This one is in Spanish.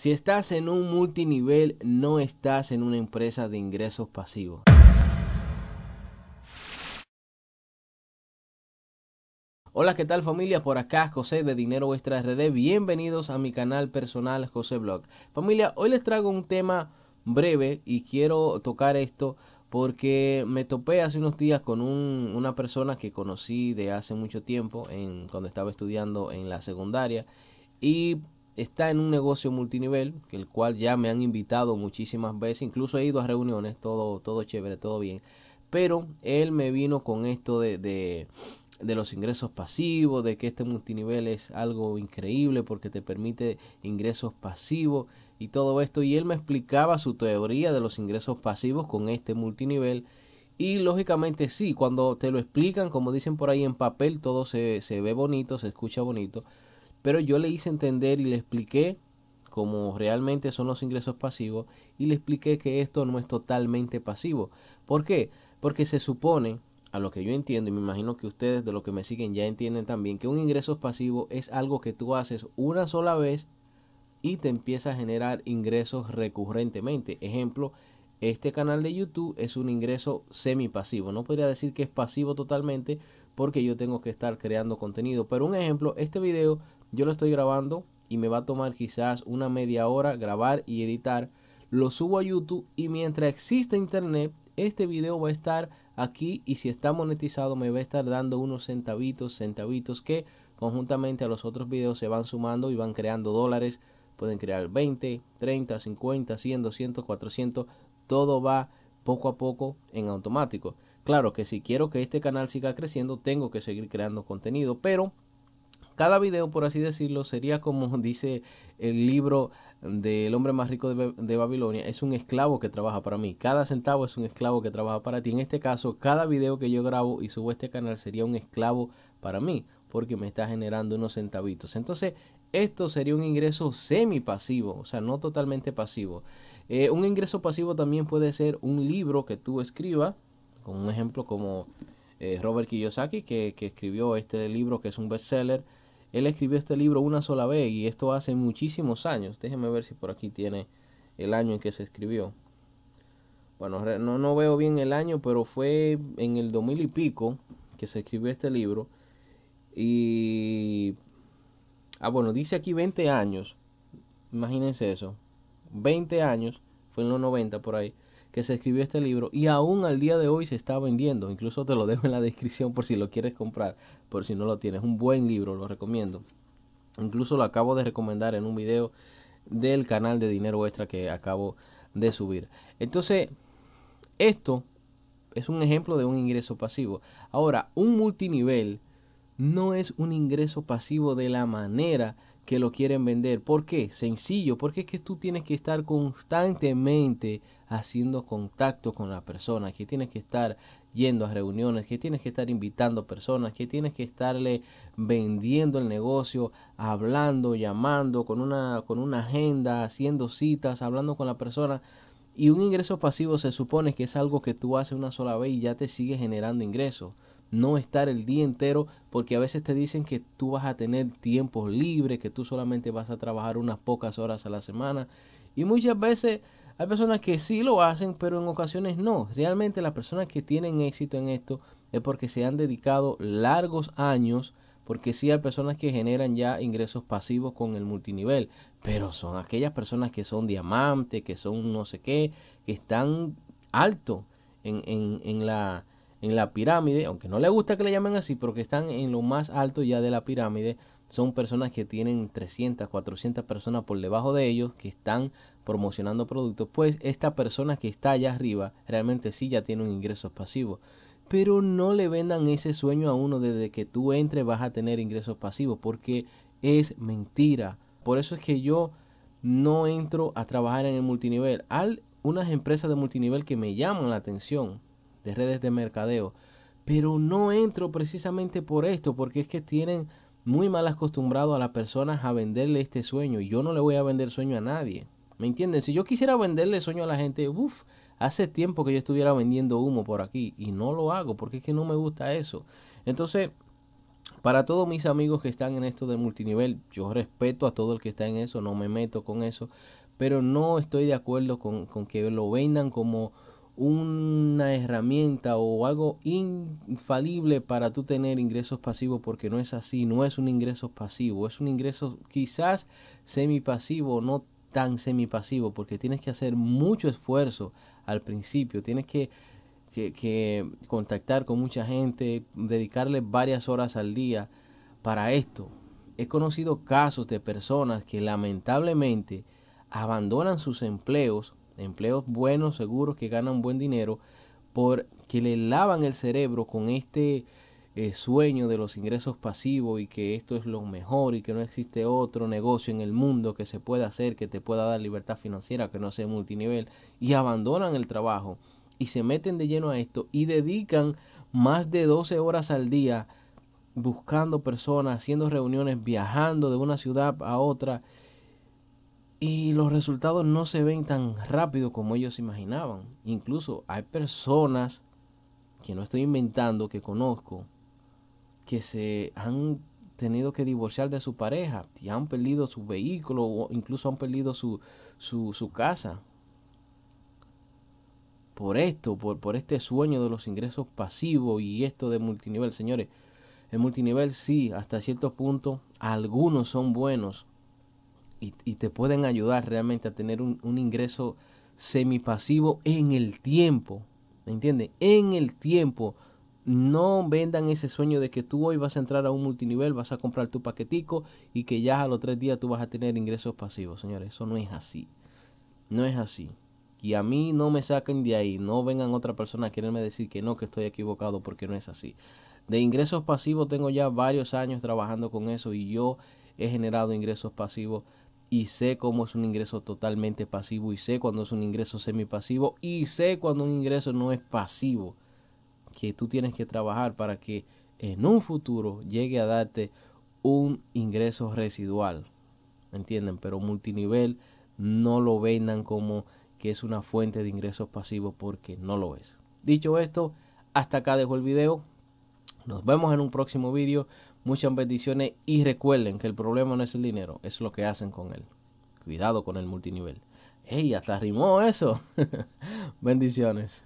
Si estás en un multinivel, no estás en una empresa de ingresos pasivos. Hola, ¿qué tal familia? Por acá José de Dinero Extra RD. Bienvenidos a mi canal personal José Blog. Familia, hoy les traigo un tema breve y quiero tocar esto porque me topé hace unos días con una persona que conocí de hace mucho tiempo en, cuando estaba estudiando en la secundaria y está en un negocio multinivel, que el cual ya me han invitado muchísimas veces, incluso he ido a reuniones, todo, todo chévere, todo bien. Pero él me vino con esto de, de, los ingresos pasivos, de que este multinivel es algo increíble porque te permite ingresos pasivos y todo esto. Y él me explicaba su teoría de los ingresos pasivos con este multinivel. Y lógicamente sí, cuando te lo explican, como dicen por ahí en papel, todo se, se ve bonito, se escucha bonito pero yo le hice entender y le expliqué cómo realmente son los ingresos pasivos y le expliqué que esto no es totalmente pasivo. ¿Por qué? Porque se supone, a lo que yo entiendo y me imagino que ustedes de lo que me siguen ya entienden también, que un ingreso pasivo es algo que tú haces una sola vez y te empieza a generar ingresos recurrentemente. Ejemplo, este canal de YouTube es un ingreso semi pasivo. No podría decir que es pasivo totalmente porque yo tengo que estar creando contenido. Pero un ejemplo, este video yo lo estoy grabando y me va a tomar quizás una media hora grabar y editar. Lo subo a YouTube y mientras exista internet, este video va a estar aquí y si está monetizado me va a estar dando unos centavitos, centavitos que conjuntamente a los otros videos se van sumando y van creando dólares. Pueden crear 20, 30, 50, 100, 200, 400. Todo va poco a poco en automático. Claro que si quiero que este canal siga creciendo, tengo que seguir creando contenido, pero cada video, por así decirlo, sería como dice el libro del hombre más rico de, Babilonia, es un esclavo que trabaja para mí. Cada centavo es un esclavo que trabaja para ti. En este caso, cada video que yo grabo y subo a este canal sería un esclavo para mí, porque me está generando unos centavitos. Entonces, esto sería un ingreso semi pasivo, o sea, no totalmente pasivo. Eh, un ingreso pasivo también puede ser un libro que tú escribas, con un ejemplo como eh, Robert Kiyosaki, que, que escribió este libro que es un bestseller él escribió este libro una sola vez y esto hace muchísimos años. Déjenme ver si por aquí tiene el año en que se escribió. Bueno, no, no veo bien el año, pero fue en el 2000 y pico que se escribió este libro. Y... Ah, bueno, dice aquí 20 años. Imagínense eso. 20 años, fue en los 90 por ahí que se escribió este libro y aún al día de hoy se está vendiendo. Incluso te lo dejo en la descripción por si lo quieres comprar, por si no lo tienes. Un buen libro, lo recomiendo. Incluso lo acabo de recomendar en un video del canal de Dinero Extra que acabo de subir. Entonces, esto es un ejemplo de un ingreso pasivo. Ahora, un multinivel no es un ingreso pasivo de la manera que lo quieren vender. ¿Por qué? Sencillo, porque es que tú tienes que estar constantemente haciendo contacto con la persona, que tienes que estar yendo a reuniones, que tienes que estar invitando personas, que tienes que estarle vendiendo el negocio, hablando, llamando, con una, con una agenda, haciendo citas, hablando con la persona. Y un ingreso pasivo se supone que es algo que tú haces una sola vez y ya te sigue generando ingresos no estar el día entero, porque a veces te dicen que tú vas a tener tiempos libres, que tú solamente vas a trabajar unas pocas horas a la semana. Y muchas veces hay personas que sí lo hacen, pero en ocasiones no. Realmente las personas que tienen éxito en esto es porque se han dedicado largos años, porque sí hay personas que generan ya ingresos pasivos con el multinivel, pero son aquellas personas que son diamantes, que son no sé qué, que están alto en, en la en la pirámide, aunque no le gusta que le llamen así, porque están en lo más alto ya de la pirámide, son personas que tienen 300, 400 personas por debajo de ellos que están promocionando productos, pues esta persona que está allá arriba realmente sí ya tiene un ingreso pasivo. Pero no le vendan ese sueño a uno desde que tú entres vas a tener ingresos pasivos, porque es mentira. Por eso es que yo no entro a trabajar en el multinivel. Hay unas empresas de multinivel que me llaman la atención, de redes de mercadeo. Pero no entro precisamente por esto, porque es que tienen muy mal acostumbrado a las personas a venderle este sueño. Y yo no le voy a vender sueño a nadie. ¿Me entienden? Si yo quisiera venderle sueño a la gente, uff, hace tiempo que yo estuviera vendiendo humo por aquí. Y no lo hago, porque es que no me gusta eso. Entonces, para todos mis amigos que están en esto de multinivel, yo respeto a todo el que está en eso, no me meto con eso. Pero no estoy de acuerdo con, con que lo vendan como una herramienta o algo infalible para tú tener ingresos pasivos porque no es así, no es un ingreso pasivo, es un ingreso quizás semipasivo, no tan semipasivo porque tienes que hacer mucho esfuerzo al principio, tienes que, que, que contactar con mucha gente, dedicarle varias horas al día para esto. He conocido casos de personas que lamentablemente abandonan sus empleos empleos buenos, seguros, que ganan buen dinero, porque le lavan el cerebro con este eh, sueño de los ingresos pasivos y que esto es lo mejor y que no existe otro negocio en el mundo que se pueda hacer, que te pueda dar libertad financiera, que no sea multinivel, y abandonan el trabajo y se meten de lleno a esto y dedican más de 12 horas al día buscando personas, haciendo reuniones, viajando de una ciudad a otra y los resultados no se ven tan rápido como ellos imaginaban. Incluso hay personas que no estoy inventando, que conozco, que se han tenido que divorciar de su pareja y han perdido su vehículo o incluso han perdido su, casa. Por esto, por, por este sueño de los ingresos pasivos y esto de multinivel, señores, el multinivel sí, hasta cierto punto, algunos son buenos, y, te pueden ayudar realmente a tener un, un ingreso semipasivo en el tiempo. ¿Me entiendes? En el tiempo. No vendan ese sueño de que tú hoy vas a entrar a un multinivel, vas a comprar tu paquetico y que ya a los tres días tú vas a tener ingresos pasivos, señores. Eso no es así. No es así. Y a mí no me saquen de ahí. No vengan otra persona a quererme decir que no, que estoy equivocado porque no es así. De ingresos pasivos tengo ya varios años trabajando con eso y yo he generado ingresos pasivos y sé cómo es un ingreso totalmente pasivo y sé cuando es un ingreso semipasivo y sé cuando un ingreso no es pasivo, que tú tienes que trabajar para que en un futuro llegue a darte un ingreso residual. ¿Entienden? Pero multinivel no lo vendan como que es una fuente de ingresos pasivos porque no lo es. Dicho esto, hasta acá dejo el video. Nos vemos en un próximo video muchas bendiciones y recuerden que el problema no es el dinero, es lo que hacen con él. Cuidado con el multinivel. ¡Ey! Hasta rimó eso. bendiciones.